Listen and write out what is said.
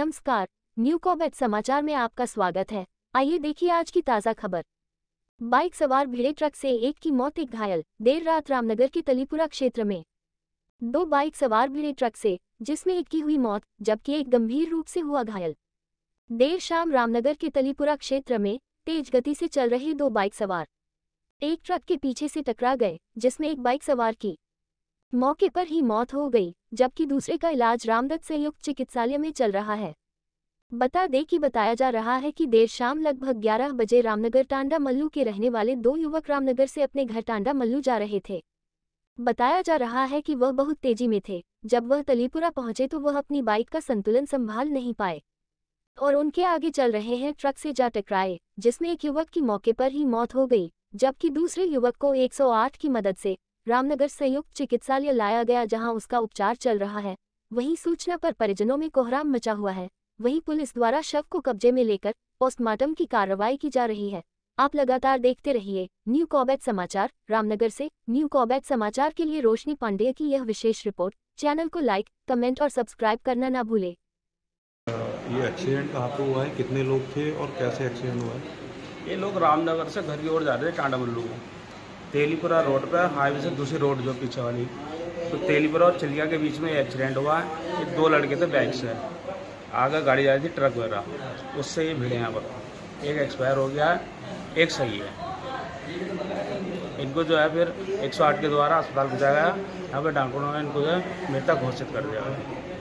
नमस्कार new Corbett समाचार में आपका स्वागत है आइए देखिए आज की ताज़ा खबर बाइक सवार भिड़े ट्रक से एक की मौत एक घायल देर रात रामनगर के तलीपुरा क्षेत्र में दो बाइक सवार भिड़े ट्रक से जिसमें एक की हुई मौत जबकि एक गंभीर रूप से हुआ घायल देर शाम रामनगर के तलीपुरा क्षेत्र में तेज गति से चल रहे दो बाइक सवार एक ट्रक के पीछे से टकरा गए जिसमें एक बाइक सवार की मौके पर ही मौत हो गई जबकि दूसरे का इलाज रामदत्त संयुक्त चिकित्सालय में चल रहा है बता दें कि बताया जा रहा है कि देर शाम लगभग 11 बजे रामनगर टांडा मल्लू के रहने वाले दो युवक रामनगर से अपने घर टांडा मल्लू जा रहे थे बताया जा रहा है कि वह बहुत तेजी में थे जब वह तलीपुरा पहुंचे तो वह अपनी बाइक का संतुलन संभाल नहीं पाए और उनके आगे चल रहे हैं ट्रक से जा टकराए जिसमें एक युवक की मौके पर ही मौत हो गई जबकि दूसरे युवक को 108 की मदद से रामनगर संयुक्त चिकित्सालय लाया गया जहां उसका उपचार चल रहा है वहीं सूचना पर परिजनों में कोहराम मचा हुआ है वहीं पुलिस द्वारा शव को कब्जे में लेकर पोस्टमार्टम की कार्रवाई की जा रही है आप लगातार देखते रहिए न्यू कॉबैट समाचार रामनगर से न्यू कॉबैट समाचार के लिए रोशनी पांडेय की यह विशेष रिपोर्ट चैनल को लाइक कमेंट और सब्सक्राइब करना ना भूले ये एक्सीडेंट कहाँ पे हुआ है कितने लोग थे और कैसे एक्सीडेंट हुआ है ये लोग रामनगर से घर की ओर जा रहे थे टांडा में तेलीपुरा रोड पर हाईवे से दूसरी रोड जो पीछे वाली तो तेलीपुरा और चिलिया के बीच में एक्सीडेंट हुआ है दो लड़के थे बाइक से आगे गाड़ी जा रही थी ट्रक वगैरह उससे ये भिड़े यहाँ पर एक एक्सपायर हो गया है एक सही है इनको जो है फिर 108 के द्वारा अस्पताल पहुँचाया गया यहाँ पर डॉक्टरों ने इनको जो है मृतक घोषित कर दिया